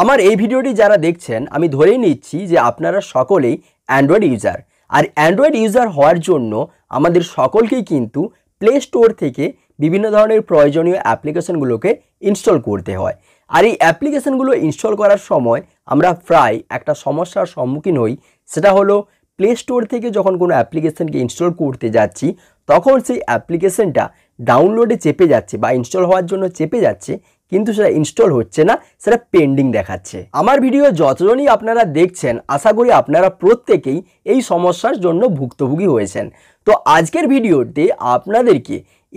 আমার এই ভিডিওটি যারা দেখছেন আমি ধরেই নিচ্ছি যে আপনারা সকলেই অ্যান্ড্রয়েড ইউজার আর অ্যান্ড্রয়েড ইউজার হওয়ার জন্য আমাদের সকলকেই কিন্তু প্লে স্টোর থেকে বিভিন্ন ধরনের প্রয়োজনীয় অ্যাপ্লিকেশনগুলোকে ইনস্টল করতে হয় আর এই অ্যাপ্লিকেশনগুলো ইনস্টল করার সময় আমরা প্রায় একটা সমস্যার সম্মুখীন হই সেটা হলো প্লে স্টোর থেকে যখন কোনো অ্যাপ্লিকেশানকে ইনস্টল করতে যাচ্ছি তখন সেই অ্যাপ্লিকেশানটা ডাউনলোডে চেপে যাচ্ছে বা ইনস্টল হওয়ার জন্য চেপে যাচ্ছে কিন্তু সেটা ইনস্টল হচ্ছে না সেটা পেন্ডিং দেখাচ্ছে আমার ভিডিও যতজনই আপনারা দেখছেন আশা করি আপনারা প্রত্যেকেই এই সমস্যার জন্য ভুক্তভোগী হয়েছেন তো আজকের ভিডিওতে আপনাদেরকে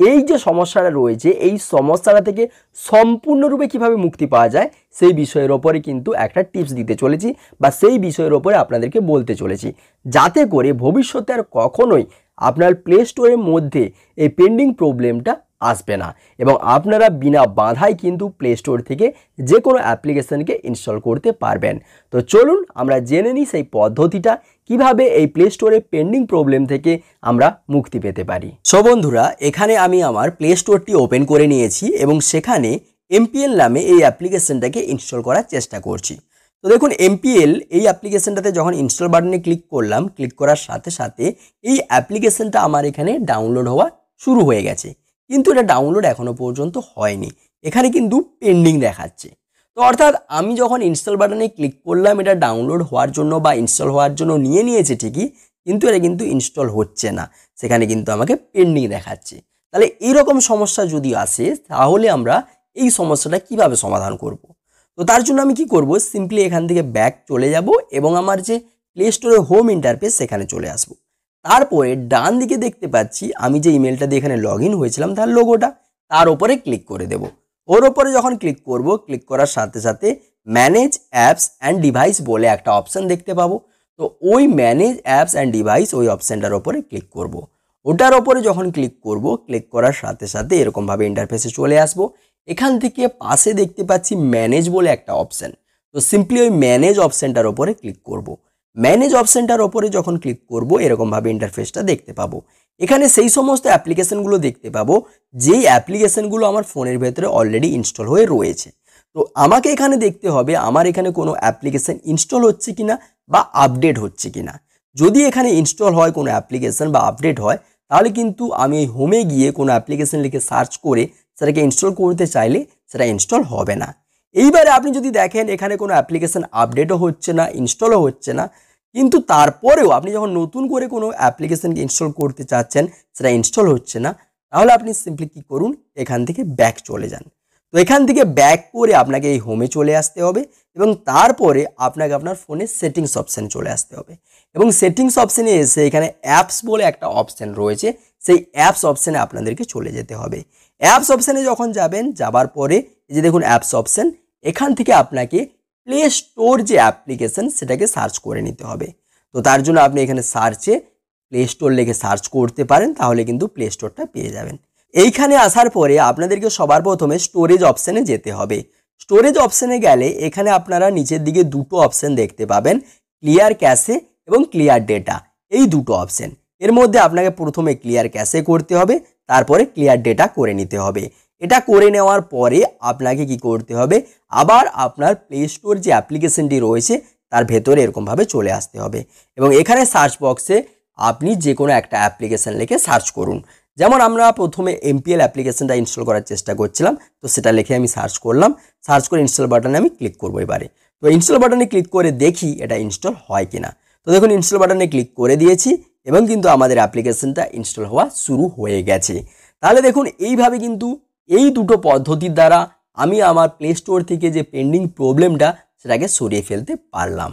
এই যে সমস্যাটা রয়েছে এই সমস্যাটা থেকে সম্পূর্ণরূপে কিভাবে মুক্তি পাওয়া যায় সেই বিষয়ের ওপরে কিন্তু একটা টিপস দিতে চলেছি বা সেই বিষয়ের ওপরে আপনাদেরকে বলতে চলেছি যাতে করে ভবিষ্যতে আর কখনোই আপনার প্লে স্টোরের মধ্যে এই পেন্ডিং প্রবলেমটা আসবে না এবং আপনারা বিনা বাধায় কিন্তু প্লে স্টোর থেকে যে কোনো অ্যাপ্লিকেশানকে ইনস্টল করতে পারবেন তো চলুন আমরা জেনে নিই সেই পদ্ধতিটা কিভাবে এই প্লে স্টোরে পেন্ডিং প্রবলেম থেকে আমরা মুক্তি পেতে পারি সো বন্ধুরা এখানে আমি আমার প্লে স্টোরটি ওপেন করে নিয়েছি এবং সেখানে এমপিএল নামে এই অ্যাপ্লিকেশানটাকে ইনস্টল করার চেষ্টা করছি তো দেখুন এমপিএল এই অ্যাপ্লিকেশানটাতে যখন ইনস্টল বাটনে ক্লিক করলাম ক্লিক করার সাথে সাথে এই অ্যাপ্লিকেশানটা আমার এখানে ডাউনলোড হওয়া শুরু হয়ে গেছে কিন্তু এটা ডাউনলোড এখনও পর্যন্ত হয়নি এখানে কিন্তু পেন্ডিং দেখাচ্ছে তো অর্থাৎ আমি যখন ইনস্টল বাটনে ক্লিক করলাম এটা ডাউনলোড হওয়ার জন্য বা ইনস্টল হওয়ার জন্য নিয়ে নিয়েছে ঠিকই কিন্তু এটা কিন্তু ইনস্টল হচ্ছে না সেখানে কিন্তু আমাকে পেন্ডিং দেখাচ্ছে তাহলে এইরকম সমস্যা যদি আসে তাহলে আমরা এই সমস্যাটা কিভাবে সমাধান করব। তো তার জন্য আমি কি করব সিম্পলি এখান থেকে ব্যাক চলে যাব এবং আমার যে প্লে স্টোরে হোম ইন্টারফেস সেখানে চলে আসবো তারপরে ডান দিকে দেখতে পাচ্ছি আমি যে ইমেলটা দিয়ে এখানে লগ ইন হয়েছিলাম তার লোগোটা তার ওপরে ক্লিক করে দেব ওর ওপরে যখন ক্লিক করব ক্লিক করার সাথে সাথে ম্যানেজ অ্যাপস অ্যান্ড ডিভাইস বলে একটা অপশান দেখতে পাবো তো ওই ম্যানেজ অ্যাপস অ্যান্ড ডিভাইস ওই অপশানটার ওপরে ক্লিক করব। ওটার ওপরে যখন ক্লিক করব ক্লিক করার সাথে সাথে এরকমভাবে ইন্টারফেসে চলে আসব এখান থেকে পাশে দেখতে পাচ্ছি ম্যানেজ বলে একটা অপশান তো সিম্পলি ওই ম্যানেজ অপশানটার ওপরে ক্লিক করবো ম্যানেজ অপশানটার ওপরে যখন ক্লিক করব এরকমভাবে ইন্টারফেসটা দেখতে পাবো এখানে সেই সমস্ত অ্যাপ্লিকেশানগুলো দেখতে পাবো যেই অ্যাপ্লিকেশানগুলো আমার ফোনের ভেতরে অলরেডি ইনস্টল হয়ে রয়েছে তো আমাকে এখানে দেখতে হবে আমার এখানে কোনো অ্যাপ্লিকেশান ইনস্টল হচ্ছে কি না বা আপডেট হচ্ছে কি না যদি এখানে ইনস্টল হয় কোনো অ্যাপ্লিকেশান বা আপডেট হয় তাহলে কিন্তু আমি হোমে গিয়ে কোনো অ্যাপ্লিকেশান লিখে সার্চ করে সেটাকে ইনস্টল করতে চাইলে সেটা ইনস্টল হবে না এইবারে আপনি যদি দেখেন এখানে কোনো অ্যাপ্লিকেশান আপডেটও হচ্ছে না ইনস্টলও হচ্ছে না কিন্তু তারপরেও আপনি যখন নতুন করে কোনো অ্যাপ্লিকেশানকে ইনস্টল করতে চাচ্ছেন সেটা ইনস্টল হচ্ছে না তাহলে আপনি সিম্পলি কী করুন এখান থেকে ব্যাক চলে যান তো এখান থেকে ব্যাক করে আপনাকে এই হোমে চলে আসতে হবে এবং তারপরে আপনাকে আপনার ফোনে সেটিংস অপশান চলে আসতে হবে এবং সেটিংস অপশানে এসে এখানে অ্যাপস বলে একটা অপশান রয়েছে সেই অ্যাপস অপশানে আপনাদেরকে চলে যেতে হবে অ্যাপস অপশানে যখন যাবেন যাবার পরে যে দেখুন অ্যাপস অপশান এখান থেকে আপনাকে প্লে স্টোর যে অ্যাপ্লিকেশান সেটাকে সার্চ করে নিতে হবে তো তার জন্য আপনি এখানে সার্চে প্লে স্টোর লেখে সার্চ করতে পারেন তাহলে কিন্তু প্লে স্টোরটা পেয়ে যাবেন এইখানে আসার পরে আপনাদেরকে সবার প্রথমে স্টোরেজ অপশানে যেতে হবে স্টোরেজ অপশানে গেলে এখানে আপনারা নিচের দিকে দুটো অপশান দেখতে পাবেন ক্লিয়ার ক্যাশে এবং ক্লিয়ার ডেটা এই দুটো অপশান এর মধ্যে আপনাকে প্রথমে ক্লিয়ার ক্যাশে করতে হবে তারপরে ক্লিয়ার ডেটা করে নিতে হবে এটা করে নেওয়ার পরে আপনাকে কি করতে হবে আবার আপনার প্লে স্টোর যে অ্যাপ্লিকেশনটি রয়েছে তার ভেতরে এরকমভাবে চলে আসতে হবে এবং এখানে সার্চ বক্সে আপনি যে কোনো একটা অ্যাপ্লিকেশান লিখে সার্চ করুন যেমন আমরা প্রথমে এমপিএল অ্যাপ্লিকেশানটা ইনস্টল করার চেষ্টা করছিলাম তো সেটা লিখে আমি সার্চ করলাম সার্চ করে ইনস্টল বাটনে আমি ক্লিক করবো এবারে তো ইনস্টল বাটনে ক্লিক করে দেখি এটা ইনস্টল হয় কিনা তো দেখুন ইনস্টল বাটনে ক্লিক করে দিয়েছি এবং কিন্তু আমাদের অ্যাপ্লিকেশানটা ইনস্টল হওয়া শুরু হয়ে গেছে তাহলে দেখুন এইভাবে কিন্তু এই দুটো পদ্ধতির দ্বারা আমি আমার প্লে স্টোর থেকে যে পেন্ডিং প্রবলেমটা সেটাকে সরিয়ে ফেলতে পারলাম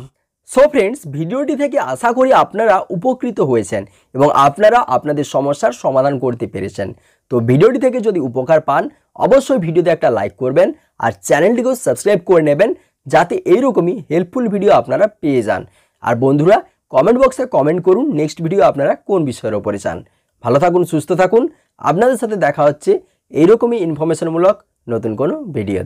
সো ফ্রেন্ডস ভিডিওটি থেকে আশা করি আপনারা উপকৃত হয়েছেন এবং আপনারা আপনাদের সমস্যার সমাধান করতে পেরেছেন তো ভিডিওটি থেকে যদি উপকার পান অবশ্যই ভিডিওতে একটা লাইক করবেন আর চ্যানেলটিকেও সাবস্ক্রাইব করে নেবেন যাতে এইরকমই হেল্পফুল ভিডিও আপনারা পেয়ে যান আর বন্ধুরা কমেন্ট বক্সে কমেন্ট করুন নেক্সট ভিডিও আপনারা কোন বিষয়ের ওপরে চান ভালো থাকুন সুস্থ থাকুন আপনাদের সাথে দেখা হচ্ছে এইরকমই ইনফরমেশনমূলক নতুন কোনো ভিডিও